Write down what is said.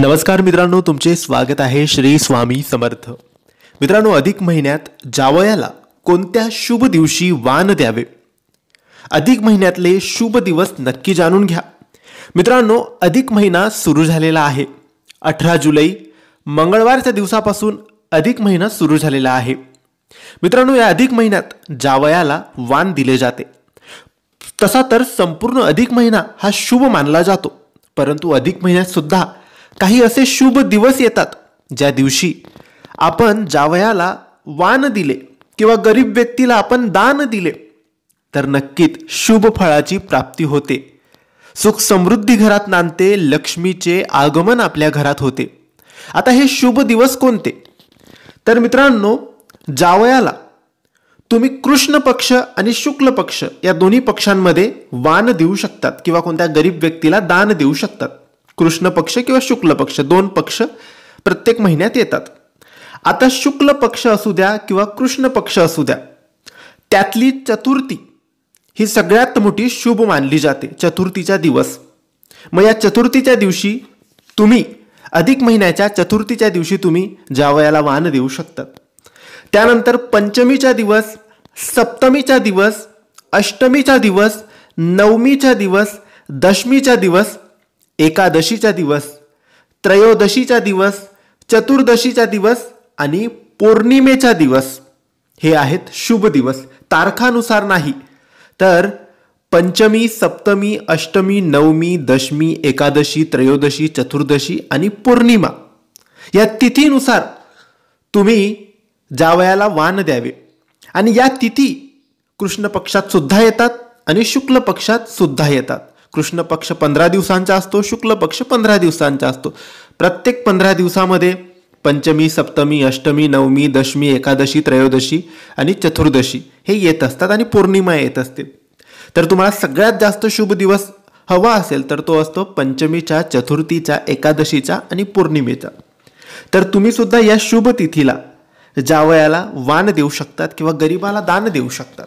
नमस्कार मित्रांनो तुमचे स्वागत आहे श्री स्वामी समर्थ मित्रांनो अधिक महिन्यात जावयाला कोणत्या शुभ दिवशी वान द्यावे अधिक महिन्यातले शुभ दिवस नक्की जाणून घ्या मित्रांनो अधिक महिना सुरू झालेला आहे अठरा जुलै मंगळवारच्या दिवसापासून अधिक महिना सुरू झालेला आहे मित्रांनो या अधिक महिन्यात जावयाला वान दिले जाते तसा तर संपूर्ण अधिक महिना हा शुभ मानला जातो परंतु अधिक महिन्यात सुद्धा काही असे शुभ दिवस येतात ज्या दिवशी आपण जावयाला वान दिले किंवा गरीब व्यक्तीला आपण दान दिले तर नक्कीच शुभ फळाची प्राप्ती होते सुख समृद्धी घरात नांदते लक्ष्मीचे आगमन आपल्या घरात होते आता हे शुभ दिवस कोणते तर मित्रांनो जावयाला तुम्ही कृष्ण पक्ष आणि शुक्ल पक्ष या दोन्ही पक्षांमध्ये वान देऊ शकतात किंवा कोणत्या गरीब व्यक्तीला दान देऊ शकतात कृष्ण पक्ष किंवा शुक्ल पक्ष दोन पक्ष प्रत्येक महिन्यात येतात आता शुक्ल पक्ष असू द्या किंवा कृष्ण पक्ष असू द्या त्यातली चतुर्थी ही सगळ्यात मोठी शुभ मानली जाते चतुर्थीचा दिवस मग या चतुर्थीच्या दिवशी तुम्ही अधिक महिन्याच्या चतुर्थीच्या दिवशी तुम्ही जावयाला वाहन देऊ शकतात त्यानंतर पंचमीचा दिवस सप्तमीचा दिवस अष्टमीचा दिवस नवमीचा दिवस दशमीचा दिवस एकादशीचा दिवस त्रयोदशीचा दिवस चतुर्दशीचा दिवस आणि पौर्णिमेचा दिवस हे आहेत शुभ दिवस तारखानुसार नाही तर पंचमी सप्तमी अष्टमी नवमी दशमी एकादशी त्रयोदशी चतुर्दशी आणि पौर्णिमा या तिथीनुसार तुम्ही जावयाला वान द्यावे आणि या तिथी कृष्ण पक्षात सुद्धा येतात आणि शुक्ल पक्षात सुद्धा येतात कृष्ण पक्ष पंधरा दिवसांचा असतो शुक्ल पक्ष पंधरा दिवसांचा असतो प्रत्येक पंधरा दिवसामध्ये पंचमी सप्तमी अष्टमी नवमी दशमी एकादशी त्रयोदशी आणि चतुर्दशी हे येत असतात आणि पौर्णिमा येत असते तर तुम्हाला सगळ्यात जास्त शुभ दिवस हवा असेल तर तो असतो पंचमीच्या चतुर्थीचा एकादशीचा आणि पौर्णिमेचा तर तुम्ही सुद्धा या शुभ तिथीला जावयाला वान देऊ शकतात किंवा गरिबाला दान देऊ शकतात